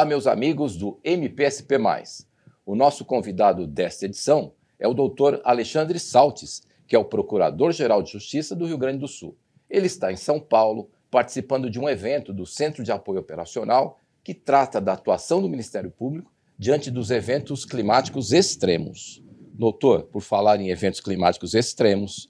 Olá, meus amigos do MPSP. O nosso convidado desta edição é o doutor Alexandre Saltes, que é o Procurador-Geral de Justiça do Rio Grande do Sul. Ele está em São Paulo, participando de um evento do Centro de Apoio Operacional que trata da atuação do Ministério Público diante dos eventos climáticos extremos. Doutor, por falar em eventos climáticos extremos,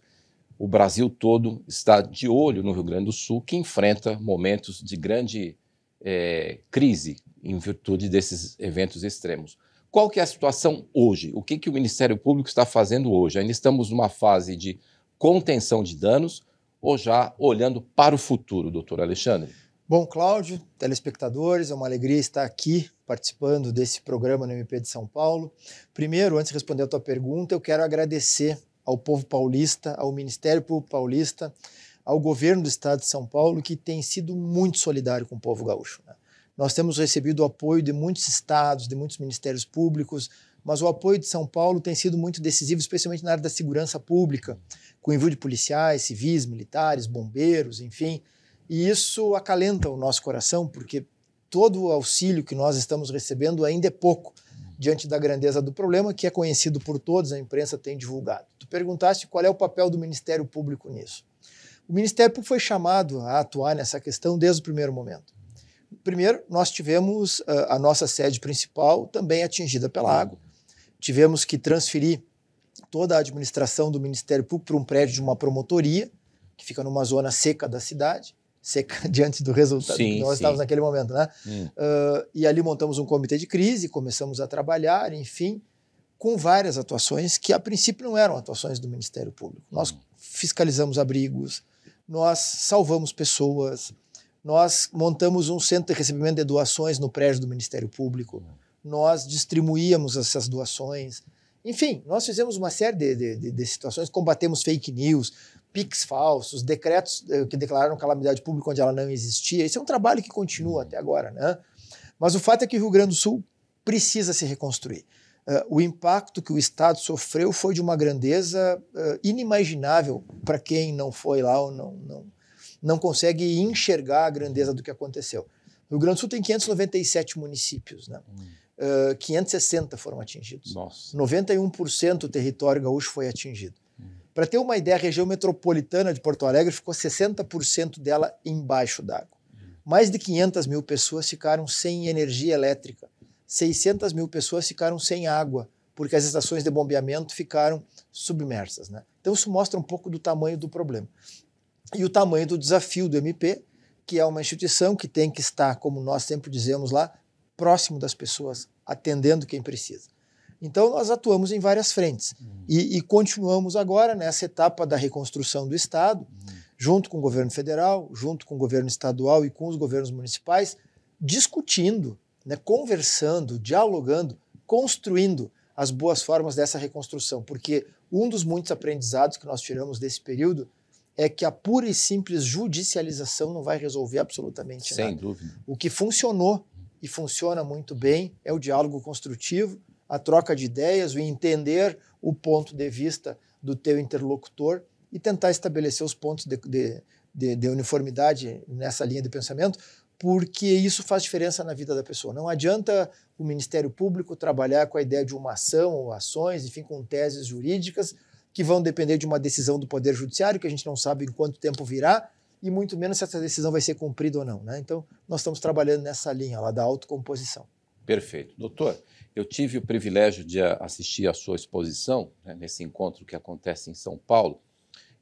o Brasil todo está de olho no Rio Grande do Sul, que enfrenta momentos de grande é, crise em virtude desses eventos extremos. Qual que é a situação hoje? O que, que o Ministério Público está fazendo hoje? Ainda estamos numa fase de contenção de danos ou já olhando para o futuro, doutor Alexandre? Bom, Cláudio, telespectadores, é uma alegria estar aqui participando desse programa no MP de São Paulo. Primeiro, antes de responder a tua pergunta, eu quero agradecer ao povo paulista, ao Ministério Público Paulista, ao governo do Estado de São Paulo, que tem sido muito solidário com o povo gaúcho. Né? Nós temos recebido o apoio de muitos estados, de muitos ministérios públicos, mas o apoio de São Paulo tem sido muito decisivo, especialmente na área da segurança pública, com envio de policiais, civis, militares, bombeiros, enfim. E isso acalenta o nosso coração, porque todo o auxílio que nós estamos recebendo ainda é pouco diante da grandeza do problema, que é conhecido por todos, a imprensa tem divulgado. Tu perguntaste qual é o papel do Ministério Público nisso. O Ministério Público foi chamado a atuar nessa questão desde o primeiro momento. Primeiro, nós tivemos a, ah, a nossa sede principal também atingida pela água. Tivemos que transferir toda a administração do Ministério Público para um prédio de uma promotoria, que fica numa zona seca da cidade seca diante do resultado sim, que nós sim. estávamos naquele momento, né? Hum. Uh, e ali montamos um comitê de crise, começamos a trabalhar, enfim, com várias atuações que a princípio não eram atuações do Ministério Público. Nós hum. fiscalizamos abrigos, nós salvamos pessoas, nós montamos um centro de recebimento de doações no prédio do Ministério Público, nós distribuíamos essas doações. Enfim, nós fizemos uma série de, de, de situações, combatemos fake news, pics falsos, decretos eh, que declararam calamidade pública onde ela não existia. Esse é um trabalho que continua até agora, né? Mas o fato é que o Rio Grande do Sul precisa se reconstruir. Uh, o impacto que o Estado sofreu foi de uma grandeza uh, inimaginável para quem não foi lá ou não, não, não consegue enxergar a grandeza do que aconteceu. O Rio Grande do Sul tem 597 municípios, né? Hum. Uh, ah, 560 foram atingidos. Nossa. 91% do território gaúcho foi atingido. Hum. Para ter uma ideia, a região metropolitana de Porto Alegre ficou 60% dela embaixo d'água. Hum. Mais de 500 mil pessoas ficaram sem energia elétrica 600 mil pessoas ficaram sem água, porque as estações de bombeamento ficaram submersas. Né? Então, isso mostra um pouco do tamanho do problema. E o tamanho do desafio do MP, que é uma instituição que tem que estar, como nós sempre dizemos lá, próximo das pessoas, atendendo quem precisa. Então, nós atuamos em várias frentes uhum. e, e, continuamos agora nessa etapa da reconstrução do Estado, uhum. junto com o governo federal, junto com o governo estadual e com os governos municipais, discutindo né, conversando, dialogando, construindo as boas formas dessa reconstrução, porque um dos muitos aprendizados que nós tiramos desse período é que a pura e simples judicialização não vai resolver absolutamente Sem nada. Sem dúvida. O que funcionou e funciona muito bem é o diálogo construtivo, a troca de ideias, o entender o ponto de vista do teu interlocutor e tentar estabelecer os pontos de, de, de, de uniformidade nessa linha de pensamento porque isso faz diferença na vida da pessoa. Não adianta o Ministério Público trabalhar com a ideia de uma ação ou ações, enfim, com teses jurídicas que vão depender de uma decisão do Poder Judiciário, que a gente não sabe em quanto tempo virá, e muito menos se essa decisão vai ser cumprida ou não. Né? Então, nós estamos trabalhando nessa linha lá da autocomposição. Perfeito. Doutor, eu tive o privilégio de assistir à sua exposição, né, nesse encontro que acontece em São Paulo,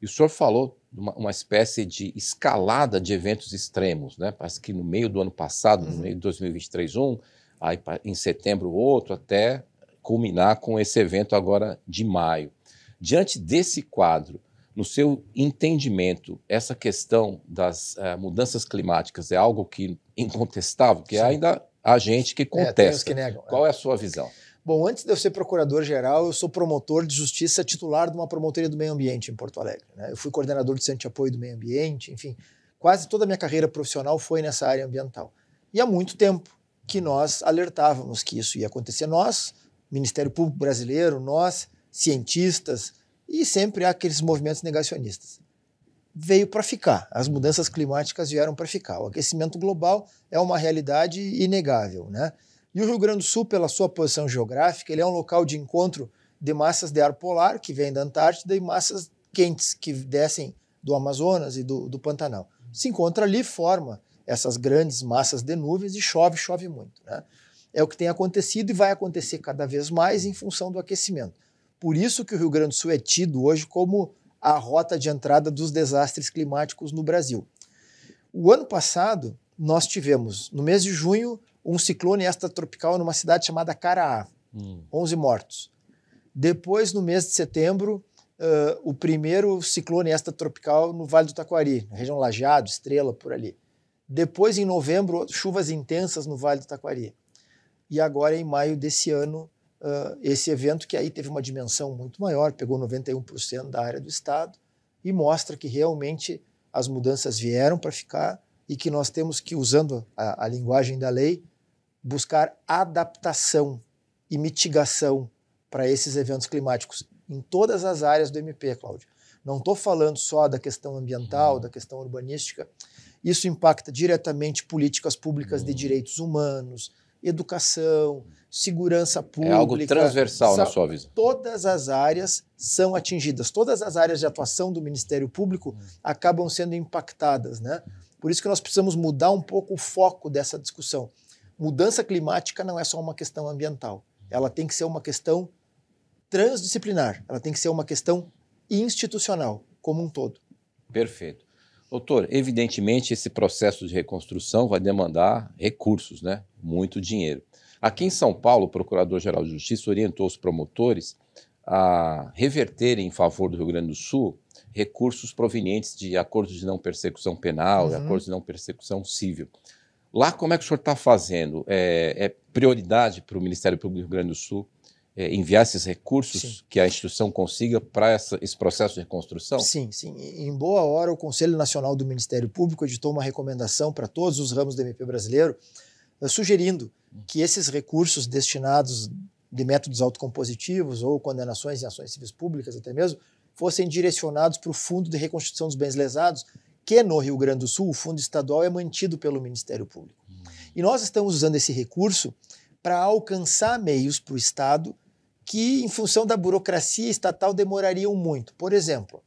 e o senhor falou de uma, uma, espécie de escalada de eventos extremos, né? Parece que no meio do ano passado, uhum. no meio de 2023, um, aí em setembro outro, até culminar com esse evento agora de maio. Diante desse quadro, no seu entendimento, essa questão das uh, mudanças climáticas é algo que incontestável, que Sim. ainda há gente que é, contesta. É, que negam, Qual é a sua visão? Bom, antes de eu ser procurador-geral, eu sou promotor de justiça titular de uma promotoria do meio ambiente em Porto Alegre. Né? Eu fui coordenador do Centro de Apoio do Meio Ambiente, enfim, quase toda a minha carreira profissional foi nessa área ambiental. E há muito tempo que nós alertávamos que isso ia acontecer. Nós, Ministério Público Brasileiro, nós, cientistas, e sempre há aqueles movimentos negacionistas. Veio para ficar, as mudanças climáticas vieram para ficar. O aquecimento global é uma realidade inegável, né? E o Rio Grande do Sul, pela sua posição geográfica, ele é um local de encontro de massas de ar polar que vem da Antártida e massas quentes que descem do Amazonas e do, do Pantanal. Se encontra ali, forma essas grandes massas de nuvens e chove, chove muito. Né? É o que tem acontecido e vai acontecer cada vez mais em função do aquecimento. Por isso que o Rio Grande do Sul é tido hoje como a rota de entrada dos desastres climáticos no Brasil. O ano passado, nós tivemos, no mês de junho, um ciclone extratropical numa cidade chamada Caraá. Hum. 11 mortos. Depois, no mês de setembro, uh, o primeiro ciclone extratropical no Vale do Taquari, na região Lajeado, Estrela, por ali. Depois, em novembro, chuvas intensas no Vale do Taquari. E agora, em maio desse ano, uh, esse evento, que aí teve uma dimensão muito maior, pegou 91% da área do estado, e mostra que realmente as mudanças vieram para ficar e que nós temos que, usando a, a linguagem da lei, buscar adaptação e mitigação para esses eventos climáticos em todas as áreas do MP, Cláudio. Não estou falando só da questão ambiental, uhum. da questão urbanística. Isso impacta diretamente políticas públicas de uhum. direitos humanos, educação, segurança pública. É algo transversal na sua visão. Todas as áreas são atingidas. Todas as áreas de atuação do Ministério Público uhum. acabam sendo impactadas, né? Por isso que nós precisamos mudar um pouco o foco dessa discussão mudança climática não é só uma questão ambiental. Ela tem que ser uma questão transdisciplinar, ela tem que ser uma questão institucional como um todo. Perfeito. Doutor, evidentemente esse processo de reconstrução vai demandar recursos, né? Muito dinheiro. Aqui em São Paulo, o Procurador-Geral de Justiça orientou os promotores a reverterem em favor do Rio Grande do Sul recursos provenientes de acordos de não persecução penal, uhum. acordos de não persecução civil. Lá, como é que o senhor está fazendo? É, é prioridade para o Ministério Público do Rio Grande do Sul é, enviar esses recursos sim. que a instituição consiga para esse processo de reconstrução? Sim, sim. Em boa hora, o Conselho Nacional do Ministério Público editou uma recomendação para todos os ramos do MP brasileiro, eh, sugerindo hum. que esses recursos destinados de métodos autocompositivos ou condenações em ações civis públicas até mesmo, fossem direcionados para o Fundo de Reconstrução dos Bens Lesados, porque no Rio Grande do Sul o fundo estadual é mantido pelo Ministério Público. Hum. E nós estamos usando esse recurso para alcançar meios para o Estado que, em função da burocracia estatal, demorariam muito. Por exemplo,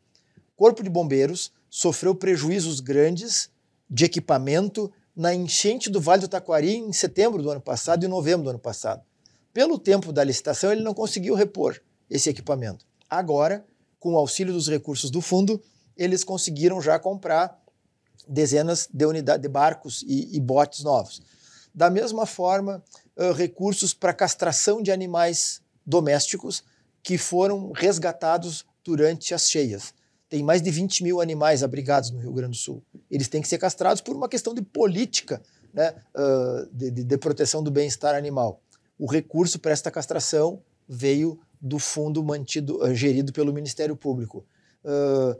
Corpo de Bombeiros sofreu prejuízos grandes de equipamento na enchente do Vale do Taquari em setembro do ano passado e novembro do ano passado. Pelo tempo da licitação, ele não conseguiu repor esse equipamento. Agora, com o auxílio dos recursos do fundo, eles conseguiram já comprar dezenas de unidades de barcos e, e botes novos. Da mesma forma, uh, recursos para castração de animais domésticos que foram resgatados durante as cheias. Tem mais de 20 mil animais abrigados no Rio Grande do Sul. Eles têm que ser castrados por uma questão de política né, uh, de, de, de proteção do bem-estar animal. O recurso para esta castração veio do fundo mantido, gerido pelo Ministério Público. Uh,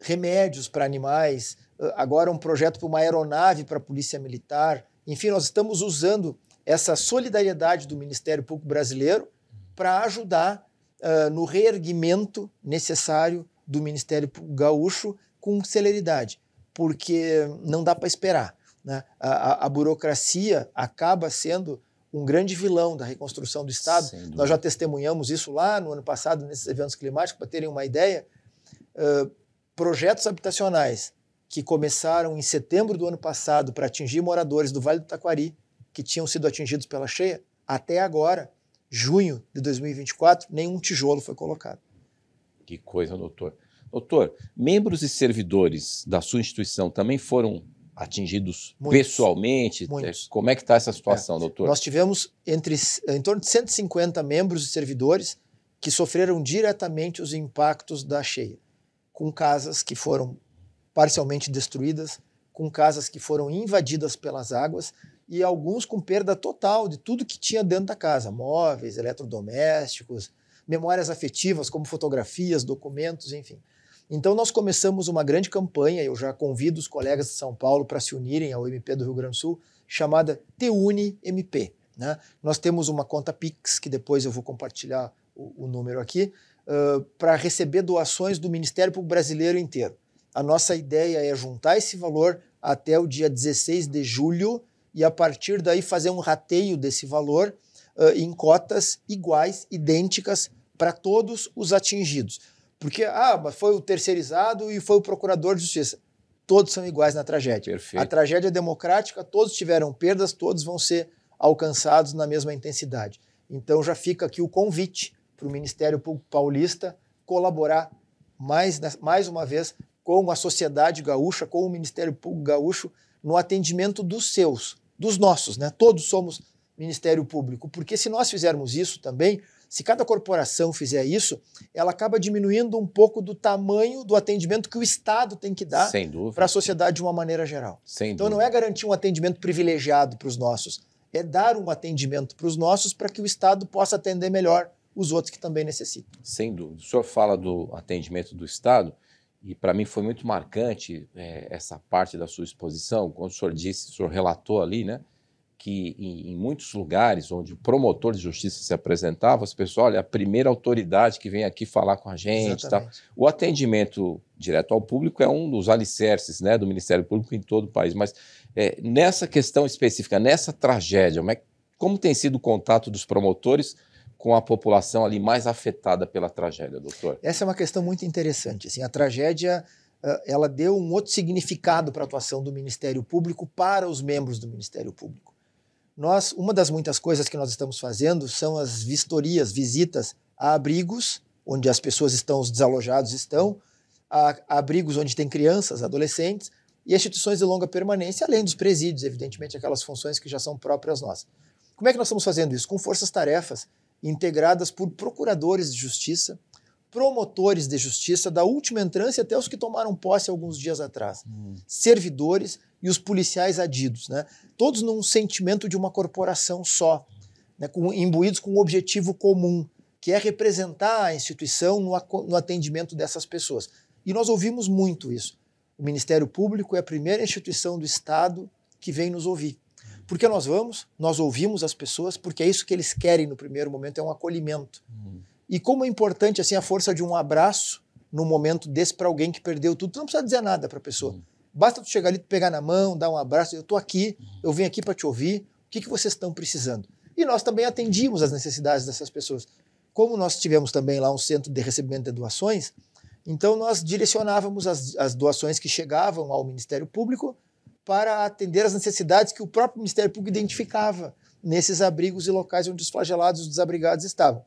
remédios para animais, agora um projeto para uma aeronave para a Polícia Militar. Enfim, nós estamos usando essa solidariedade do Ministério Público Brasileiro para ajudar uh, no reerguimento necessário do Ministério Público Gaúcho com celeridade, porque não dá para esperar. Né? A, a, a, burocracia acaba sendo um grande vilão da reconstrução do Estado. Nós já testemunhamos isso lá no ano passado, nesses eventos climáticos, para terem uma ideia. Uh, projetos habitacionais que começaram em setembro do ano passado para atingir moradores do Vale do Taquari, que tinham sido atingidos pela cheia, até agora, junho de 2024, nenhum tijolo foi colocado. Que coisa, doutor. Doutor, membros e servidores da sua instituição também foram atingidos muitos, pessoalmente? Muitos. Como é que está essa situação, é. doutor? Nós tivemos entre, em torno de 150 membros e servidores que sofreram diretamente os impactos da cheia com casas que foram parcialmente destruídas, com casas que foram invadidas pelas águas e alguns com perda total de tudo que tinha dentro da casa: móveis, eletrodomésticos, memórias afetivas, como fotografias, documentos, enfim. Então, nós começamos uma grande campanha. Eu já convido os colegas de São Paulo para se unirem ao MP do Rio Grande do Sul, chamada Teune MP. Né? Nós temos uma conta Pix, que depois eu vou compartilhar o, o número aqui, para receber doações do Ministério Público Brasileiro inteiro. A nossa ideia é juntar esse valor até o dia 16 de julho e, a partir daí, fazer um rateio desse valor uh, em cotas iguais, idênticas, para todos os atingidos. Porque, ah, mas foi o terceirizado e foi o procurador de justiça. Todos são iguais na tragédia. Perfeito. A tragédia é democrática, todos tiveram perdas, todos vão ser alcançados na mesma intensidade. Então já fica aqui o convite para o Ministério Público Paulista colaborar mais, mais uma vez com a sociedade gaúcha, com o Ministério Público Gaúcho, no atendimento dos seus, dos nossos, né? Todos somos Ministério Público, porque se nós fizermos isso também, se cada corporação fizer isso, ela acaba diminuindo um pouco do tamanho do atendimento que o Estado tem que dar para a sociedade de uma maneira geral. Sem então não é garantir um atendimento privilegiado para os nossos, é dar um atendimento para os nossos para que o Estado possa atender melhor os outros que também necessitam. Sem dúvida. O senhor fala do atendimento do Estado, e para mim foi muito marcante é, essa parte da sua exposição, quando o senhor disse, o senhor relatou ali, né? que em, em, muitos lugares onde o promotor de justiça se apresentava, as pessoas, olha, a primeira autoridade que vem aqui falar com a gente. Tá? O atendimento direto ao público é um dos alicerces né, do Ministério Público em todo o país. Mas é, nessa questão específica, nessa tragédia, como, é, como tem sido o contato dos promotores com a população ali mais afetada pela tragédia, doutor? Essa é uma questão muito interessante. Assim, a tragédia ah, ela deu um outro significado para a atuação do Ministério Público para os membros do Ministério Público. Nós, uma das muitas coisas que nós estamos fazendo são as vistorias, visitas a abrigos onde as pessoas estão, os desalojados estão, a, a abrigos onde tem crianças, adolescentes e instituições de longa permanência, além dos presídios, evidentemente aquelas funções que já são próprias nossas. Como é que nós estamos fazendo isso? Com forças-tarefas integradas por procuradores de justiça, promotores de justiça, da última entrância até os que tomaram posse alguns dias atrás, hum. servidores e os policiais adidos, né? todos num sentimento de uma corporação só, né? com, imbuídos com um objetivo comum, que é representar a instituição no, no atendimento dessas pessoas. E nós ouvimos muito isso. O Ministério Público é a primeira instituição do Estado que vem nos ouvir. Porque nós vamos, nós ouvimos as pessoas, porque é isso que eles querem no primeiro momento, é um acolhimento. Uhum. E como é importante assim a força de um abraço num momento desse para alguém que perdeu tudo, tu não precisa dizer nada para a pessoa. Uhum. Basta tu chegar ali, tu pegar na mão, dar um abraço, eu estou aqui, uhum. eu vim aqui para te ouvir, o que, que vocês estão precisando? E nós também atendíamos as necessidades dessas pessoas. Como nós tivemos também lá um centro de recebimento de doações, então nós direcionávamos as, as doações que chegavam ao Ministério Público para atender às necessidades que o próprio Ministério Público identificava nesses abrigos e locais onde os flagelados e os desabrigados estavam.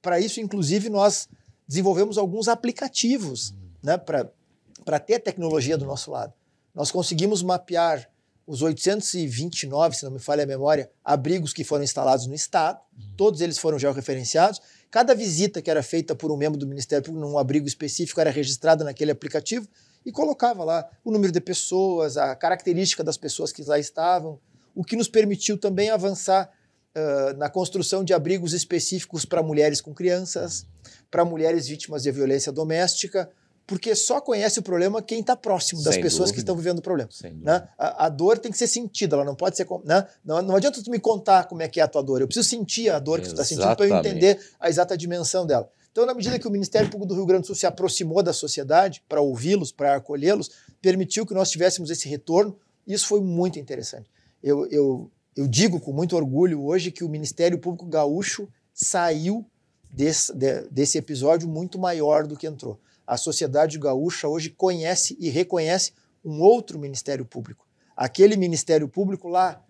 Para isso, inclusive, nós desenvolvemos alguns aplicativos né, para ter a tecnologia do nosso lado. Nós conseguimos mapear os 829, se não me falha a memória, abrigos que foram instalados no Estado, uhum. todos eles foram georreferenciados. Cada visita que era feita por um membro do Ministério Público num abrigo específico era registrada naquele aplicativo e colocava lá o número de pessoas, a característica das pessoas que lá estavam, o que nos permitiu também avançar uh, na construção de abrigos específicos para mulheres com crianças, para mulheres vítimas de violência doméstica, porque só conhece o problema quem está próximo das Sem pessoas dúvida. que estão vivendo o problema. Né? A, a, dor tem que ser sentida, ela não pode ser. Né? Não, não, adianta tu me contar como é que é a tua dor, eu preciso sentir a dor Exatamente. que tu está sentindo para eu entender a exata dimensão dela. Então, na medida que o Ministério Público do Rio Grande do Sul se aproximou da sociedade para ouvi-los, para acolhê-los, permitiu que nós tivéssemos esse retorno. Isso foi muito interessante. Eu, eu, eu digo com muito orgulho hoje que o Ministério Público Gaúcho saiu desse, de, desse episódio muito maior do que entrou. A sociedade gaúcha hoje conhece e reconhece um outro Ministério Público. Aquele Ministério Público lá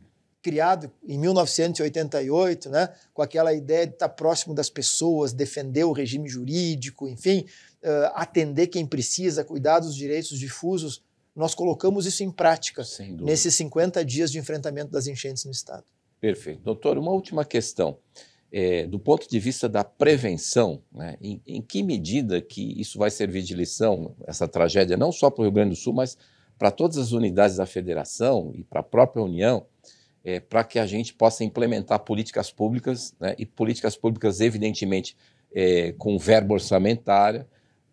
criado em 1988, né, com aquela ideia de estar próximo das pessoas, defender o regime jurídico, enfim, uh, atender quem precisa, cuidar dos direitos difusos, nós colocamos isso em prática nesses 50 dias de enfrentamento das enchentes no Estado. Perfeito. Doutor, uma última questão. É, do ponto de vista da prevenção, né, em, em que medida que isso vai servir de lição, essa tragédia, não só para o Rio Grande do Sul, mas para todas as unidades da federação e para a própria União, é, para que a gente possa implementar políticas públicas, né, e políticas públicas, evidentemente, é, com verba orçamentária,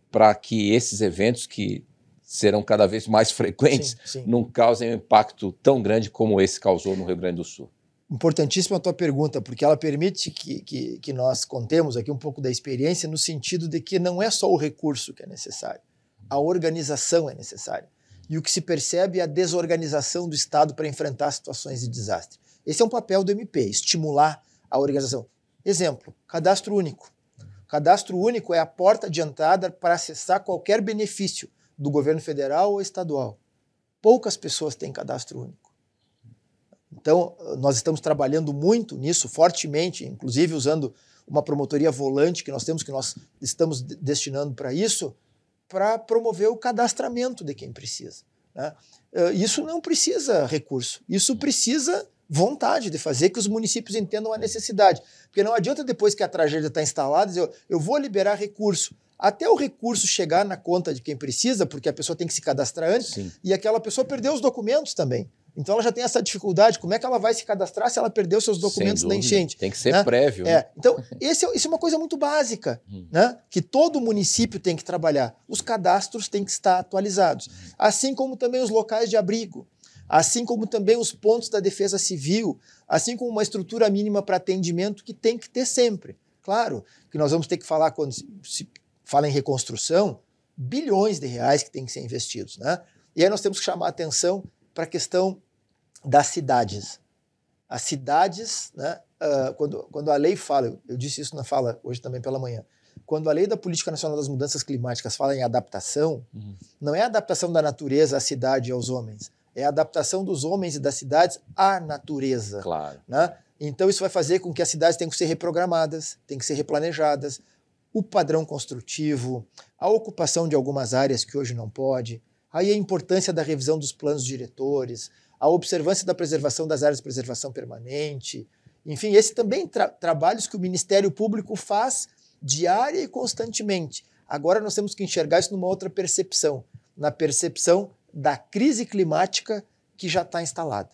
para que esses eventos que serão cada vez mais frequentes sim, sim. não causem um impacto tão grande como esse causou no Rio Grande do Sul. Importantíssima a tua pergunta, porque ela permite que, que, que nós contemos aqui um pouco da experiência no sentido de que não é só o recurso que é necessário, a organização é necessária e o que se percebe é a desorganização do Estado para enfrentar situações de desastre. Esse é um papel do MP, estimular a organização. Exemplo, cadastro único. Cadastro único é a porta de entrada para acessar qualquer benefício do governo federal ou estadual. Poucas pessoas têm cadastro único. Então, nós estamos trabalhando muito nisso, fortemente, inclusive usando uma promotoria volante que nós temos, que nós estamos destinando para isso, para promover o cadastramento de quem precisa. Né? Eh, isso não precisa recurso, isso precisa vontade de fazer que os municípios entendam a necessidade. Porque não adianta depois que a tragédia está instalada dizer, eu, vou liberar recurso. Até o recurso chegar na conta de quem precisa, porque a pessoa tem que se cadastrar antes, Sim. e aquela pessoa perdeu os documentos também. Então ela já tem essa dificuldade, como é que ela vai se cadastrar se ela perdeu seus documentos da enchente? Tem que ser né? prévio. É. Né? Então, esse é, isso é uma coisa muito básica, hum. né? que todo município tem que trabalhar. Os cadastros têm que estar atualizados, uhum. assim como também os locais de abrigo, assim como também os pontos da defesa civil, assim como uma estrutura mínima para atendimento que tem que ter sempre. Claro que nós vamos ter que falar quando se, fala em reconstrução, bilhões de reais que tem que ser investidos. Né? E aí nós temos que chamar a atenção para a questão das cidades. As cidades, né, uh, quando, quando a lei fala, eu, disse isso na fala hoje também pela manhã, quando a lei da Política Nacional das Mudanças Climáticas fala em adaptação, uhum. não é adaptação da natureza à cidade e aos homens, é a adaptação dos homens e das cidades à natureza. Claro. Né? Então isso vai fazer com que as cidades tenham que ser reprogramadas, tenham que ser replanejadas, o padrão construtivo, a ocupação de algumas áreas que hoje não pode, Aí a importância da revisão dos planos diretores, a observância da preservação das áreas de preservação permanente, enfim, esse também tra trabalhos que o Ministério Público faz diária e constantemente. Agora nós temos que enxergar isso numa outra percepção, na percepção da crise climática que já está instalada.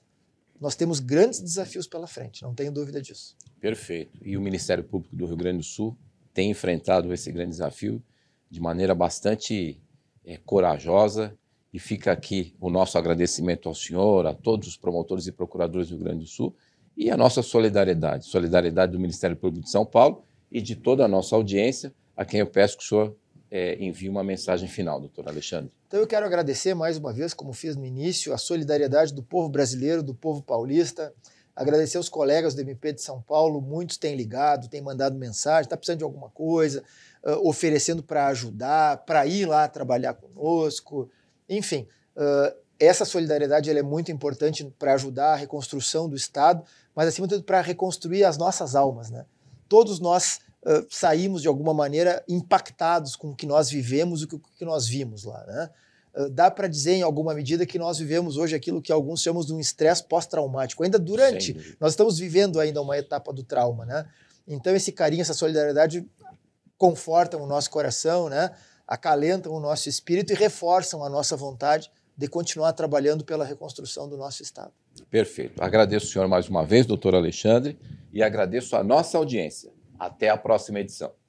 Nós temos grandes desafios pela frente, não tenho dúvida disso. Perfeito. E o Ministério Público do Rio Grande do Sul tem enfrentado esse grande desafio de maneira bastante é, corajosa e fica aqui o nosso agradecimento ao senhor, a todos os promotores e procuradores do Rio Grande do Sul e a nossa solidariedade, solidariedade do Ministério Público de São Paulo e de toda a nossa audiência, a quem eu peço que o senhor é, envie uma mensagem final, doutor Alexandre. Então eu quero agradecer mais uma vez, como fiz no início, a solidariedade do povo brasileiro, do povo paulista. Agradecer aos colegas do MP de São Paulo, muitos têm ligado, têm mandado mensagem, está precisando de alguma coisa, uh, oferecendo para ajudar, para ir lá trabalhar conosco, enfim, uh, essa solidariedade é muito importante para ajudar a reconstrução do Estado, mas acima de tudo para reconstruir as nossas almas. Né? Todos nós uh, saímos de alguma maneira impactados com o que nós vivemos e o que nós vimos lá. Né? Ah, dá para dizer em alguma medida que nós vivemos hoje aquilo que alguns chamamos de um estresse pós-traumático. Ainda durante, nós estamos vivendo ainda uma etapa do trauma. Né? Então esse carinho, essa solidariedade confortam o nosso coração, né? acalentam o nosso espírito e reforçam a nossa vontade de continuar trabalhando pela reconstrução do nosso Estado. Perfeito. Agradeço o senhor mais uma vez, doutor Alexandre, e agradeço a nossa audiência. Até a próxima edição.